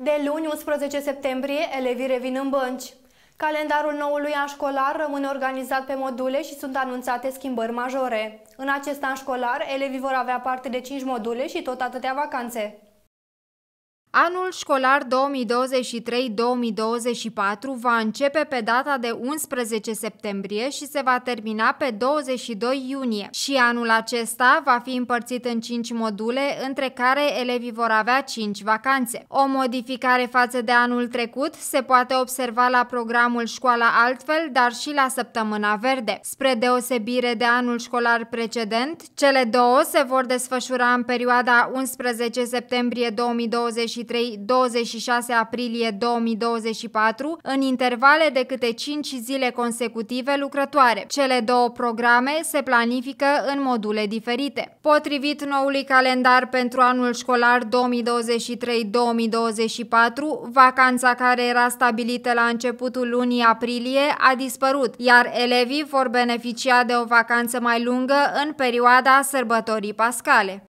De luni, 11 septembrie, elevii revin în bănci. Calendarul noului an școlar rămâne organizat pe module și sunt anunțate schimbări majore. În acest an școlar, elevii vor avea parte de 5 module și tot atâtea vacanțe. Anul școlar 2023-2024 va începe pe data de 11 septembrie și se va termina pe 22 iunie. Și anul acesta va fi împărțit în 5 module, între care elevii vor avea 5 vacanțe. O modificare față de anul trecut se poate observa la programul Școala Altfel, dar și la Săptămâna Verde. Spre deosebire de anul școlar precedent, cele două se vor desfășura în perioada 11 septembrie 2023 aprilie 2024 în intervale de câte 5 zile consecutive lucrătoare. Cele două programe se planifică în module diferite. Potrivit noului calendar pentru anul școlar 2023-2024, vacanța care era stabilită la începutul lunii aprilie a dispărut, iar elevii vor beneficia de o vacanță mai lungă în perioada sărbătorii pascale.